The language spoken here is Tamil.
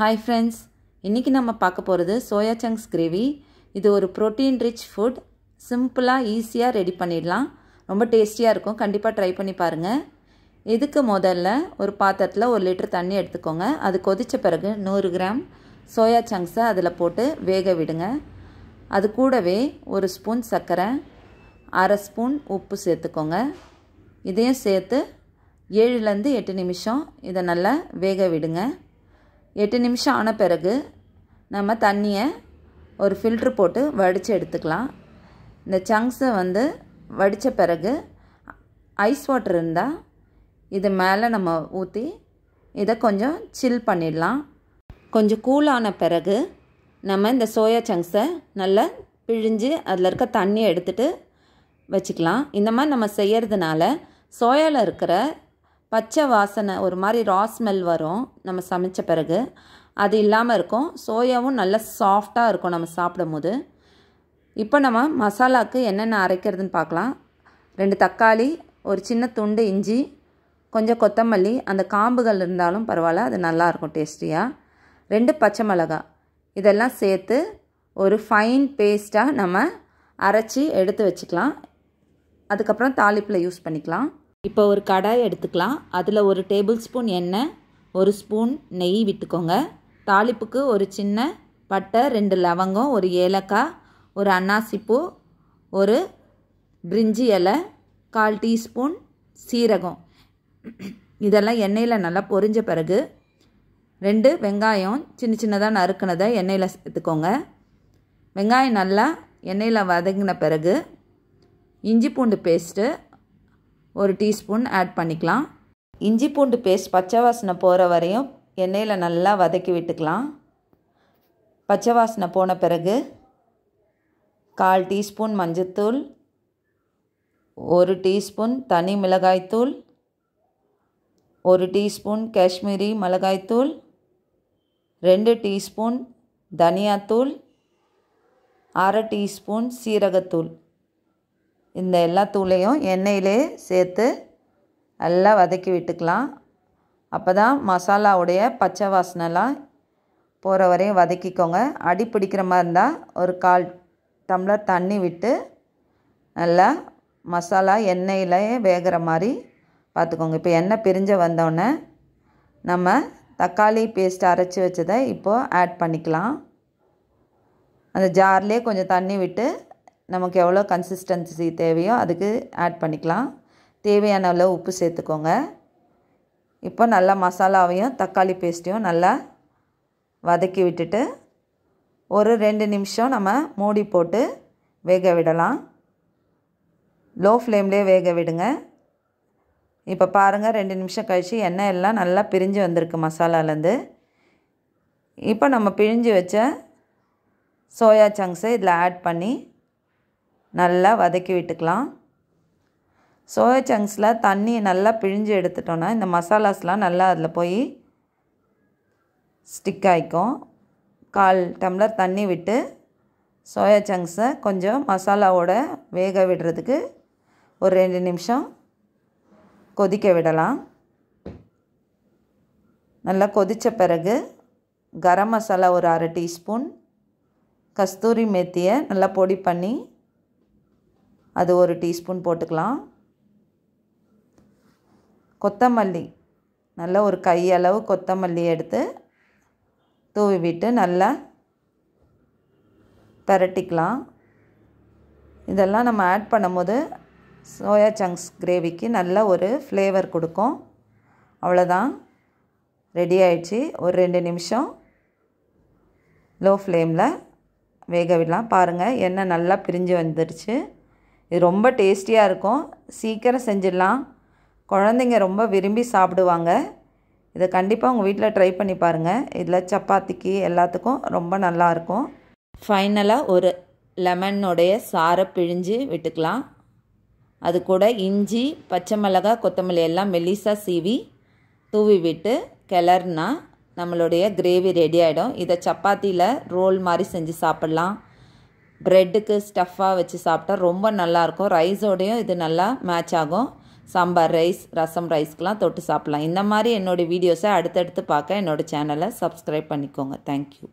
ஹாய் ஃப்ரெண்ட்ஸ் இன்றைக்கி நம்ம பார்க்க போகிறது சோயா சங்க்ஸ் கிரேவி இது ஒரு ப்ரோட்டீன் ரிச் ஃபுட் சிம்பிளாக ஈஸியாக ரெடி பண்ணிடலாம் ரொம்ப டேஸ்டியாக இருக்கும் கண்டிப்பாக ட்ரை பண்ணி பாருங்கள் இதுக்கு முதல்ல ஒரு பாத்திரத்தில் ஒரு லிட்டர் தண்ணி எடுத்துக்கோங்க அது கொதித்த பிறகு நூறு கிராம் சோயா சங்க்ஸை அதில் போட்டு வேக விடுங்க அது கூடவே ஒரு ஸ்பூன் சர்க்கரை அரை ஸ்பூன் உப்பு சேர்த்துக்கோங்க இதையும் சேர்த்து ஏழுலேருந்து எட்டு நிமிஷம் இதை நல்லா வேக விடுங்க எட்டு நிமிஷம் ஆன பிறகு நம்ம தண்ணியை ஒரு ஃபில்ட்ரு போட்டு வடித்து எடுத்துக்கலாம் இந்த சங்க்ஸை வந்து வடித்த பிறகு ஐஸ் வாட்டர் இருந்தால் இது மேலே நம்ம ஊற்றி இதை கொஞ்சம் சில் பண்ணிடலாம் கொஞ்சம் கூலான பிறகு நம்ம இந்த சோயா சங்க்ஸை நல்லா பிழிஞ்சு அதில் இருக்க தண்ணியை எடுத்துகிட்டு வச்சுக்கலாம் இந்த மாதிரி நம்ம செய்கிறதுனால சோயாவில் இருக்கிற பச்சை வாசனை ஒரு மாதிரி ரா ஸ்மெல் வரும் நம்ம சமைச்ச பிறகு அது இல்லாமல் இருக்கும் சோயாவும் நல்லா சாஃப்டாக இருக்கும் நம்ம சாப்பிடும் போது இப்போ நம்ம மசாலாவுக்கு என்னென்ன அரைக்கிறதுன்னு பார்க்கலாம் ரெண்டு தக்காளி ஒரு சின்ன துண்டு இஞ்சி கொஞ்சம் கொத்தமல்லி அந்த காம்புகள் இருந்தாலும் பரவாயில்ல அது நல்லாயிருக்கும் டேஸ்டியாக ரெண்டு பச்சை மிளகா இதெல்லாம் சேர்த்து ஒரு ஃபைன் பேஸ்ட்டாக நம்ம அரைச்சி எடுத்து வச்சுக்கலாம் அதுக்கப்புறம் தாளிப்பில் யூஸ் பண்ணிக்கலாம் இப்போ ஒரு கடாய் எடுத்துக்கலாம் அதில் ஒரு டேபிள் ஸ்பூன் எண்ணெய் ஒரு ஸ்பூன் நெய் விட்டுக்கோங்க தாளிப்புக்கு ஒரு சின்ன பட்டை ரெண்டு லவங்கம் ஒரு ஏலக்காய் ஒரு அன்னாசிப்பூ ஒரு பிரிஞ்சி இலை கால் டீஸ்பூன் சீரகம் இதெல்லாம் எண்ணெயில் நல்லா பொரிஞ்ச பிறகு ரெண்டு வெங்காயம் சின்ன சின்னதாக நறுக்கினதை எண்ணெயில் சேர்த்துக்கோங்க வெங்காயம் நல்லா எண்ணெயில் வதங்கின பிறகு இஞ்சி பூண்டு பேஸ்ட்டு ஒரு டீஸ்பூன் ஆட் பண்ணிக்கலாம் இஞ்சி பூண்டு பேஸ்ட் பச்சை வாசனை போகிற வரையும் எண்ணெயில் நல்லா வதக்கி விட்டுக்கலாம் பச்சை வாசனை போன பிறகு கால் டீஸ்பூன் மஞ்சத்தூள் ஒரு டீஸ்பூன் தனி மிளகாய்த்தூள் ஒரு டீஸ்பூன் காஷ்மீரி மிளகாய்த்தூள் ரெண்டு டீஸ்பூன் தனியாத்தூள் அரை டீஸ்பூன் சீரகத்தூள் இந்த எல்லா தூளையும் எண்ணெயிலே சேர்த்து நல்லா வதக்கி விட்டுக்கலாம் அப்போ தான் மசாலாவுடைய பச்சை வாசனைலாம் போகிற வரையும் வதக்கிக்கோங்க அடி பிடிக்கிற மாதிரி இருந்தால் ஒரு கால் டம்ளர் தண்ணி விட்டு நல்லா மசாலா எண்ணெயிலேயே வேகிற மாதிரி பார்த்துக்கோங்க இப்போ எண்ணெய் பிரிஞ்ச வந்தோடனே நம்ம தக்காளி பேஸ்ட் அரைச்சி வச்சதை இப்போது ஆட் பண்ணிக்கலாம் அந்த ஜார்லேயே கொஞ்சம் தண்ணி விட்டு நமக்கு எவ்வளோ கன்சிஸ்டன்சி தேவையோ அதுக்கு ஆட் பண்ணிக்கலாம் தேவையான அளவு உப்பு சேர்த்துக்கோங்க இப்போ நல்லா மசாலாவையும் தக்காளி பேஸ்ட்டையும் நல்லா வதக்கி விட்டுட்டு ஒரு ரெண்டு நிமிஷம் நம்ம மூடி போட்டு வேக விடலாம் லோ ஃப்ளேம்லேயே வேக விடுங்க இப்போ பாருங்கள் ரெண்டு நிமிஷம் கழித்து எண்ணெய் எல்லாம் நல்லா பிரிஞ்சு வந்திருக்கு மசாலாலேருந்து இப்போ நம்ம பிழிஞ்சு வச்ச சோயா சங்க்ஸை இதில் ஆட் பண்ணி நல்லா வதக்கி விட்டுக்கலாம் சோயா சங்க்ஸில் தண்ணி நல்லா பிழிஞ்சு எடுத்துட்டோன்னா இந்த மசாலாஸ்லாம் நல்லா அதில் போய் ஸ்டிக் ஆகிக்கும் கால் டம்ளர் தண்ணி விட்டு சோயா சங்க்ஸை கொஞ்சம் மசாலாவோட வேக விடுறதுக்கு ஒரு ரெண்டு நிமிஷம் கொதிக்க விடலாம் நல்லா கொதித்த பிறகு கரம் மசாலா ஒரு அரை டீஸ்பூன் கஸ்தூரி மெத்தியை நல்லா பொடி பண்ணி அது ஒரு டீஸ்பூன் போட்டுக்கலாம் கொத்தமல்லி நல்லா ஒரு கையளவு கொத்தமல்லி எடுத்து தூவி விட்டு நல்லா பரட்டிக்கலாம் இதெல்லாம் நம்ம ஆட் பண்ணும்போது சோயா சங்க்ஸ் கிரேவிக்கு நல்ல ஒரு ஃப்ளேவர் கொடுக்கும் அவ்வளோதான் ரெடி ஆயிடுச்சு ஒரு ரெண்டு நிமிஷம் லோ ஃப்ளேமில் வேக விடலாம் பாருங்கள் எண்ணெய் நல்லா பிரிஞ்சு வந்துடுச்சு இது ரொம்ப டேஸ்டியாக இருக்கும் சீக்கிரம் செஞ்சிடலாம் குழந்தைங்க ரொம்ப விரும்பி சாப்பிடுவாங்க இதை கண்டிப்பாக உங்கள் வீட்டில் ட்ரை பண்ணி பாருங்கள் இதில் சப்பாத்திக்கு எல்லாத்துக்கும் ரொம்ப நல்லாயிருக்கும் ஃபைனலாக ஒரு லெமனுடைய சாரை பிழிஞ்சு விட்டுக்கலாம் அது கூட இஞ்சி பச்சை மிளகாய் கொத்தமல்லி எல்லாம் மெல்லிசாக சீவி தூவி விட்டு கிளறுனா நம்மளுடைய கிரேவி ரெடி ஆகிடும் இதை சப்பாத்தியில் ரோல் மாதிரி செஞ்சு சாப்பிட்லாம் ப்ரெட்டுக்கு ஸ்டஃப்பாக வச்சு சாப்பிட்டா ரொம்ப நல்லாயிருக்கும் ரைஸோடையும் இது நல்லா மேட்ச் ஆகும் சாம்பார் ரைஸ் ரசம் ரைஸ்க்கெலாம் தொட்டு சாப்பிட்லாம் இந்த மாதிரி என்னோடய வீடியோஸை அடுத்தடுத்து பார்க்க என்னோடய சேனலை சப்ஸ்கிரைப் பண்ணிக்கோங்க தேங்க்யூ